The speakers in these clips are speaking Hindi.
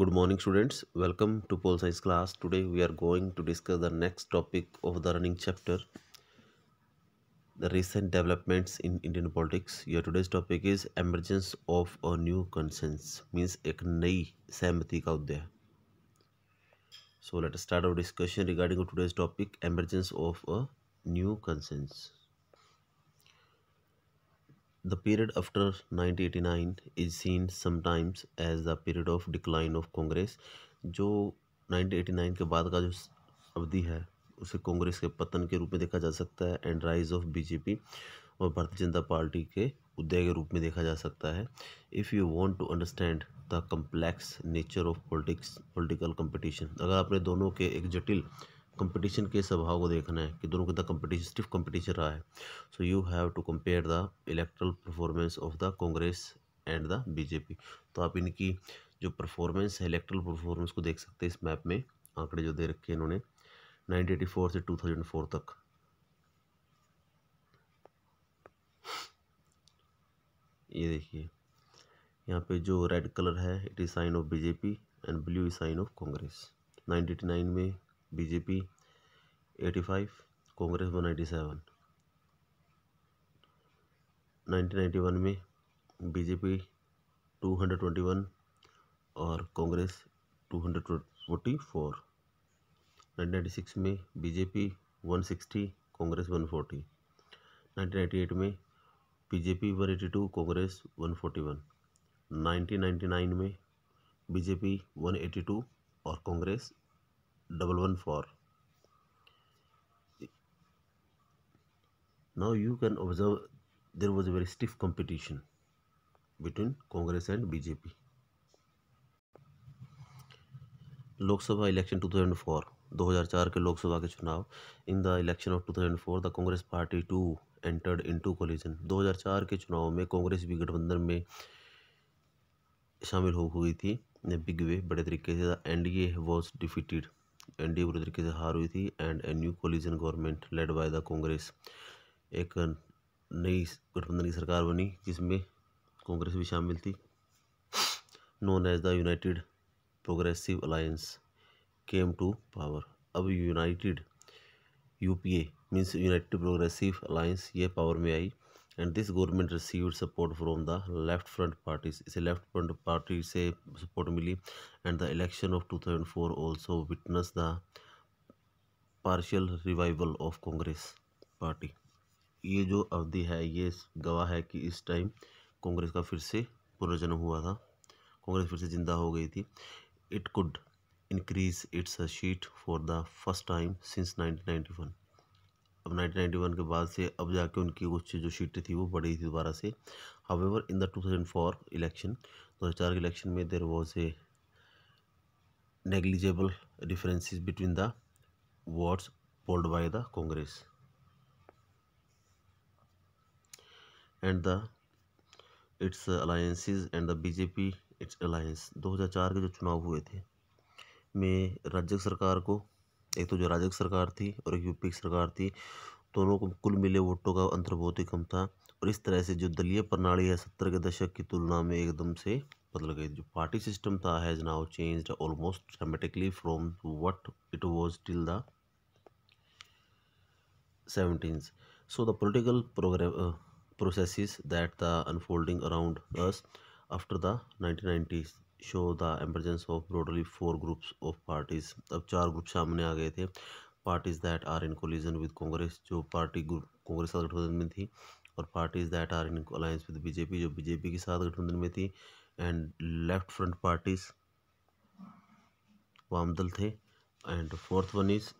good morning students welcome to pol science class today we are going to discuss the next topic of the running chapter the recent developments in indian politics your today's topic is emergence of a new consensus means ek nayi सहमति ka Uday so let us start our discussion regarding today's topic emergence of a new consensus The period after 1989 is seen sometimes as the period of decline of Congress जो 1989 के बाद का जो अवधि है उसे कांग्रेस के पतन के रूप में देखा जा सकता है एंड राइज ऑफ बीजेपी और भारतीय जनता पार्टी के उदय के रूप में देखा जा सकता है if you want to understand the complex nature of politics political competition अगर आपने दोनों के एक जटिल कंपटीशन के स्वभाव को देखना है कि दोनों के कंपटीशन स्टिफ कंपटीशन रहा है so you have to compare the electoral performance of the Congress and the BJP तो आप इनकी जो परफॉर्मेंस है इलेक्ट्रल परफॉर्मेंस को देख सकते हैं इस मैप में आंकड़े जो दे रखे हैं इन्होंने नाइनटीन से टू तक ये देखिए यहाँ पे जो रेड कलर है it is sign of BJP and blue is sign of Congress 1989 में BJP eighty five Congress one eighty seven nineteen ninety one में BJP two hundred twenty one और Congress two hundred forty four nineteen ninety six में BJP one sixty Congress one forty nineteen ninety eight में BJP one eighty two Congress one forty one nineteen ninety nine में बीजेपी वन एटी टू और Congress double one four Now you can observe there was a very stiff competition between Congress and BJP. Lok Sabha election 2004 2004 के लोकसभा के चुनाव in the election of 2004 the Congress party to entered in to coalition 2004 के चुनाव में कांग्रेस भी गठबंधन में शामिल हो गई थी बिग वे बड़े तरीके से N D A was defeated N D A बुरे तरीके से हार हुई थी and a new coalition government led by the Congress एक नई गठबंधन की सरकार बनी जिसमें कांग्रेस भी शामिल थी known as the united progressive alliance came to power अब united UPA means united progressive alliance ये पावर में आई and this government receive support from the left front parties इसे लेफ्ट फ्रंट पार्टी से सपोर्ट मिली and the election of two thousand four also witness the partial revival of Congress party ये जो अवधि है ये गवाह है कि इस टाइम कांग्रेस का फिर से पुनर्जन्म हुआ था कांग्रेस फिर से जिंदा हो गई थी it could increase its seat for the first time since 1991 अब 1991 के बाद से अब जाके उनकी कुछ जो शीटें थी वो बढ़ी थी दोबारा से हावेवर इन द 2004 इलेक्शन 2004 के इलेक्शन में there was a negligible differences between the votes polled by the Congress and the its alliances and the BJP its alliance 2004 के जो चुनाव हुए थे में राज्य सरकार को एक तो जो राज्य सरकार थी और एक यूपी की सरकार थी दोनों को कुल मिले वोटों का अंतर बहुत ही कम था और इस तरह से जो दलीय प्रणाली है सत्तर के दशक की तुलना में एकदम से बदल गई जो पार्टी सिस्टम था has now change almost dramatically from what it was till the seventies so the political program processes that the unfolding around us after the 1990s show the emergence of broadly four groups of parties अब चार ग्रुप सामने आ गए थे parties that are in coalition with Congress जो पार्टी ग्रुप कांग्रेस के साथ गठबंधन में थी और parties that are in alliance with BJP जो बीजेपी के साथ गठबंधन में थी एंड लेफ्ट फ्रंट पार्टीज़ वामदल थे and fourth one is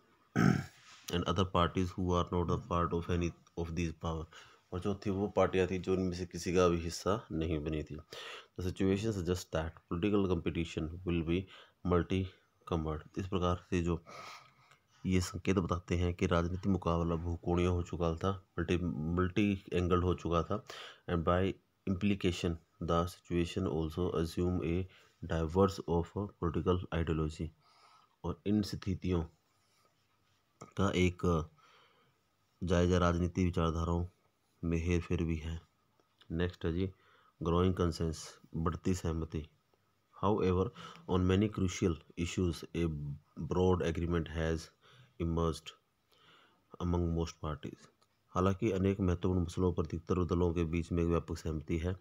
and other parties who are not a part of any of this power और चौथी वो पार्टियाँ थी जो उनमें से किसी का भी हिस्सा नहीं बनी थी the situation suggest that political competition will be multi cornered इस प्रकार से जो ये संकेत बताते हैं कि राजनीतिक मुकाबला भूकोणीय हो चुका था मल्टी मल्टी एंगल हो चुका था and by implication the situation also assume a diverse of political ideology और इन स्थितियों का एक जायजा राजनीति विचारधाराओं में हेर फेर भी है नेक्स्ट है जी ग्रोइंग कंसेंस बढ़ती सहमति however on many crucial issues a broad agreement has emerge among most parties हालांकि अनेक महत्वपूर्ण मसलों पर अधिकतर दलों के बीच में व्यापक सहमति है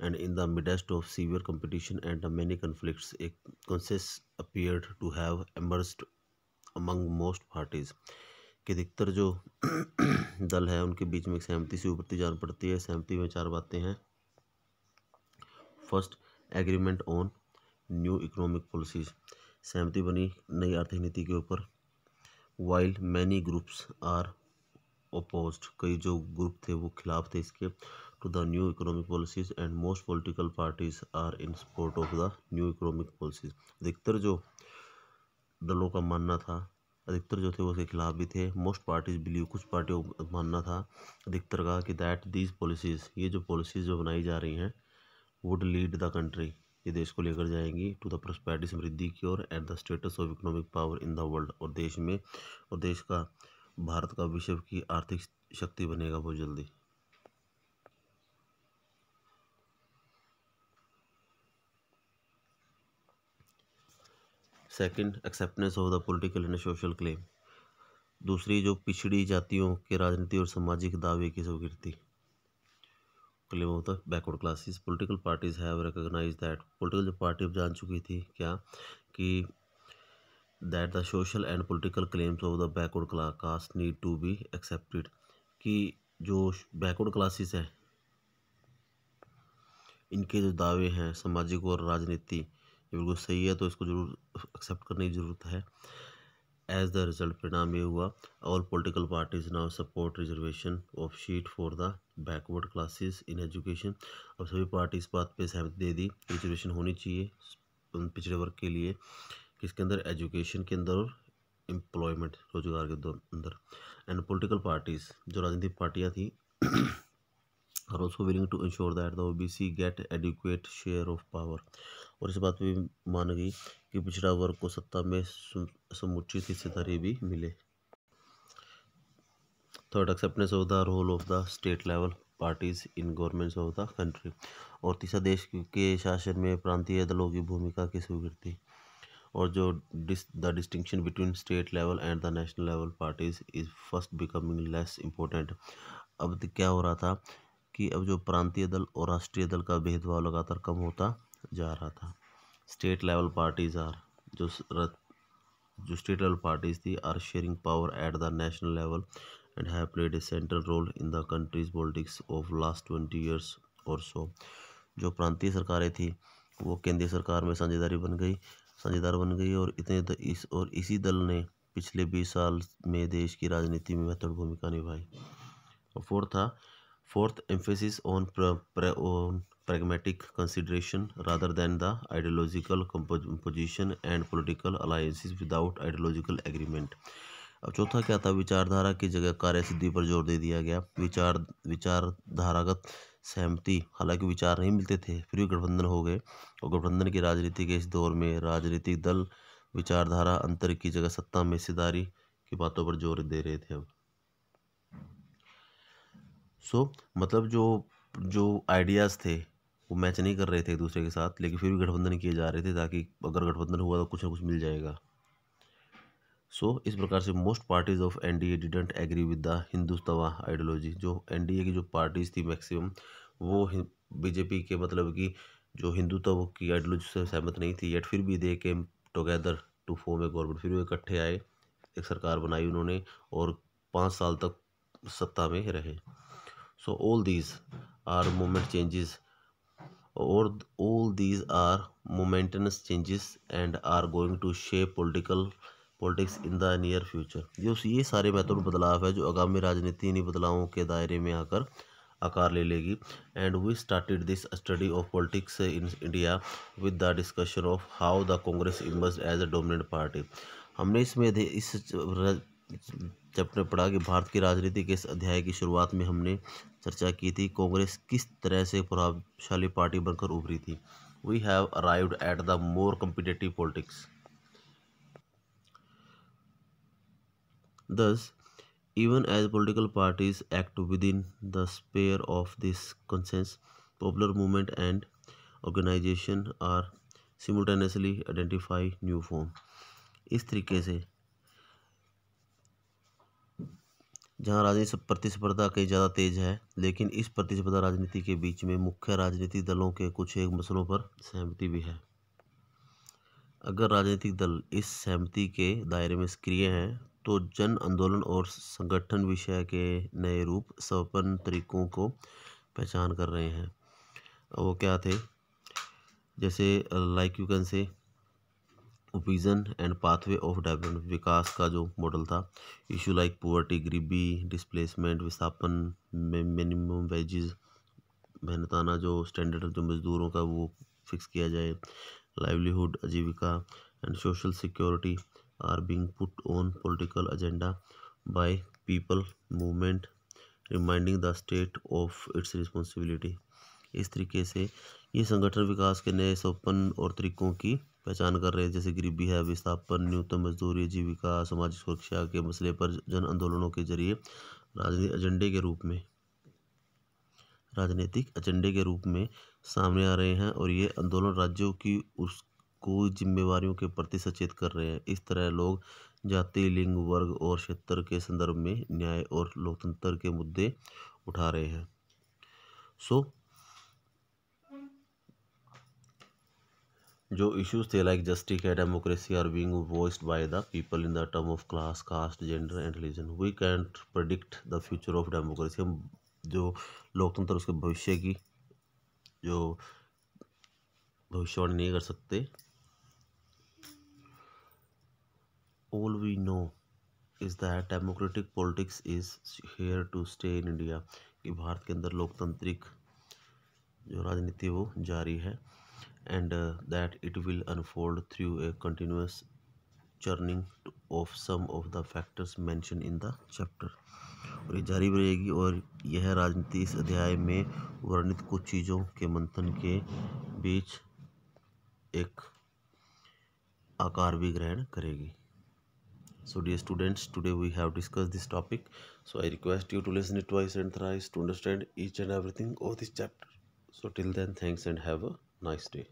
and in the midst of severe competition and the many conflict एक consensus appeared to have emerged among most parties कि अधिकतर जो दल है उनके बीच में एक सहमति से उभरती जान पड़ती है सहमति में चार बातें हैं first agreement on new economic policies सहमति बनी नई आर्थिक नीति के ऊपर while many groups are oppose कई जो ग्रुप थे वो खिलाफ थे इसके to the new economic policies and most political parties are in support of the new economic policies अधिकतर जो दलों का मानना था अधिकतर जो थे वो उसके खिलाफ भी थे मोस्ट पार्टीज बिलीव कुछ पार्टियों का मानना था अधिकतर का कि दैट दीज पॉलिसीज़ ये जो पॉलिसीज़ जो बनाई जा रही हैं वुड लीड द कंट्री ये देश को लेकर जाएंगी टू द प्रोस्पैरिटी समृद्धि की ओर at the status of economic power in the world और देश में और देश का भारत का विश्व की आर्थिक शक्ति बनेगा बहुत जल्दी second acceptance of the political and social claim दूसरी जो पिछड़ी जातियों के राजनीति और सामाजिक दावे की स्वीकृति claim of the backward classes political parties have recognise that political जो पार्टी अब जान चुकी थी क्या कि that the social and political claims of the backward caste need to be accepted कि जो बैकवर्ड क्लासेस हैं इनके जो दावे हैं सामाजिक और राजनीति ये बिल्कुल सही है तो इसको जरूर एक्सेप्ट करने की ज़रूरत है एज द रिजल्ट परिणाम ये हुआ all political parties now support reservation of seat for the backward classes in education और सभी पार्टी इस बात पर सहमति दे दी रिजर्वेशन होनी चाहिए पिछड़े वर्ग के लिए किसके अंदर एजुकेशन के अंदर और एम्प्लॉयमेंट रोजगार के अंदर एंड पोलिटिकल पार्टीज जो राजनीतिक पार्टियाँ थी are also willing to ensure that the O B C get adequate share of power और इस बात भी मान गई कि पिछड़ा वर्ग को सत्ता में समुचित हिस्सेदारी भी मिले third acceptance of the role of the state level parties in governments of the country और तीसरा देश के शासन में प्रांतीय दलों की भूमिका की स्वीकृति और जो this the distinction between state level and the national level parties is fast becoming less important अब तो क्या हो रहा था कि अब जो प्रांतीय दल और राष्ट्रीय दल का भेदभाव लगातार कम होता जा रहा था स्टेट लेवल पार्टीज आर जो जो स्टेट लेवल पार्टीज थी are sharing power at the national level and have played a central role in the country's politics of last twenty years और सो जो प्रांतीय सरकारें थी वो केंद्रीय सरकार में साझेदारी बन गई साझेदार बन गई और इतने द, इस और इसी दल ने पिछले बीस साल में देश की राजनीति में महत्वपूर्ण भूमिका निभाई और फोर्थ था fourth emphasis on on pragmatic consideration rather than the ideological composition and political alliances without ideological agreement अब चौथा क्या था विचारधारा की जगह कार्य सिद्धि पर जोर दे दिया गया विचार विचारधारागत सहमति हालांकि विचार नहीं मिलते थे फिर भी गठबंधन हो गए और गठबंधन की राजनीति के इस दौर में राजनीतिक दल विचारधारा अंतर की जगह सत्ता में हिस्सेदारी की बातों पर जोर दे रहे थे अब सो मतलब जो जो आइडियाज़ थे वो मैच नहीं कर रहे थे एक दूसरे के साथ लेकिन फिर भी गठबंधन किए जा रहे थे ताकि अगर गठबंधन हुआ तो कुछ ना कुछ मिल जाएगा सो so, इस प्रकार से most parties of N D A didn't agree with the Hindutva ideology जो एन डी ए की जो पार्टीज थी मैक्सिमम वो बीजेपी के मतलब कि जो हिंदुत्व की आइडियोलॉजी से सहमत नहीं थी येट फिर भी they came together to form a government फिर वो इकट्ठे आए एक सरकार बनाई उन्होंने और पाँच साल तक सत्ता में रहे so all these are moment changes और all these are momentous changes and are going to shape political politics in the near future जो ये सारे महत्वपूर्ण बदलाव है जो आगामी राजनीति इन्हीं बदलावों के दायरे में आकर आकार ले लेगी and we started this study of politics in India with the discussion of how the Congress emerge as a dominant party हमने इसमें इस चैप्टर पढ़ा कि भारत की राजनीति के इस अध्याय की शुरुआत में हमने चर्चा की थी कांग्रेस किस तरह से प्रभावशाली पार्टी बनकर उभरी थी we have arrived at the more competitive politics thus even as political parties act within the sphere of this consensus popular movement and organisation are simultaneously identify new form इस तरीके से जहां राजनीति प्रतिस्पर्धा कई ज़्यादा तेज है लेकिन इस प्रतिस्पर्धा राजनीति के बीच में मुख्य राजनीतिक दलों के कुछ एक मसलों पर सहमति भी है अगर राजनीतिक दल इस सहमति के दायरे में सक्रिय हैं तो जन आंदोलन और संगठन विषय के नए रूप सपन तरीकों को पहचान कर रहे हैं वो क्या थे जैसे like you can say vision and pathway of development विकास का जो मॉडल था इशू लाइक पोवर्टी गरीबी डिस्प्लेसमेंट विस्थापन मिनिमम वेजेस मेहनताना जो स्टैंडर्ड जो मज़दूरों का वो फिक्स किया जाए लाइवलीहुड आजीविका and social security are being put on political agenda by people movement reminding the state of its responsibility इस तरीके से ये संगठन विकास के नए सौपन और तरीकों की पहचान कर रहे हैं जैसे गरीबी है विस्थापन न्यूनतम मजदूरी जीविका सामाजिक सुरक्षा के मसले पर जन आंदोलनों के जरिए राजनीतिक एजेंडे के रूप में राजनीतिक एजेंडे के रूप में सामने आ रहे हैं और ये आंदोलन राज्यों की उसको जिम्मेवारियों के प्रति सचेत कर रहे हैं इस तरह लोग जाति लिंग वर्ग और क्षेत्र के संदर्भ में न्याय और लोकतंत्र के मुद्दे उठा रहे हैं सो so, जो इश्यूज़ थे लाइक जस्टिस है democracy are being voiced by the people in the term of class caste gender and religion we can predict the future of democracy हम जो लोकतंत्र उसके भविष्य की जो भविष्यवाणी नहीं कर सकते all we know is that democratic politics is here to stay in India कि भारत के अंदर लोकतांत्रिक जो राजनीति वो जारी है and uh, that it will unfold through a continuous churning of some of the factors mentioned in the chapter और ये जारी रहेगी और यह राजनीति इस अध्याय में वर्णित कुछ चीज़ों के मंथन के बीच एक आकार भी ग्रहण करेगी so dear students today we have discuss this topic so I request you to listen it twice and thrice to understand each and everything of this chapter so till then thanks and have a nice day